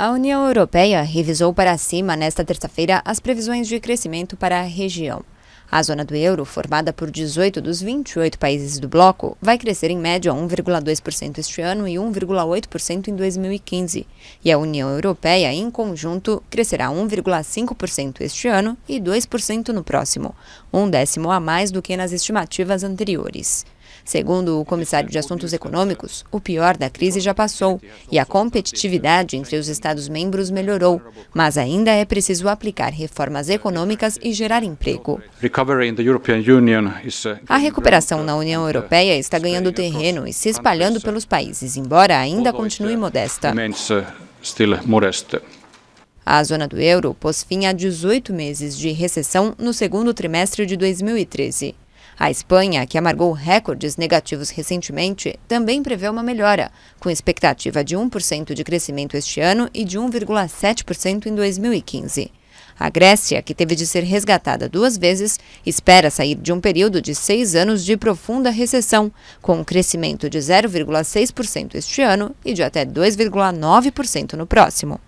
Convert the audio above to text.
A União Europeia revisou para cima nesta terça-feira as previsões de crescimento para a região. A zona do euro, formada por 18 dos 28 países do bloco, vai crescer em média 1,2% este ano e 1,8% em 2015. E a União Europeia, em conjunto, crescerá 1,5% este ano e 2% no próximo, um décimo a mais do que nas estimativas anteriores. Segundo o comissário de Assuntos Econômicos, o pior da crise já passou e a competitividade entre os Estados-membros melhorou, mas ainda é preciso aplicar reformas econômicas e gerar emprego. Uh, a recuperação na União Europeia está ganhando terreno e se espalhando pelos países, embora ainda continue modesta. Uh, a zona do euro pôs fim a 18 meses de recessão no segundo trimestre de 2013. A Espanha, que amargou recordes negativos recentemente, também prevê uma melhora, com expectativa de 1% de crescimento este ano e de 1,7% em 2015. A Grécia, que teve de ser resgatada duas vezes, espera sair de um período de seis anos de profunda recessão, com um crescimento de 0,6% este ano e de até 2,9% no próximo.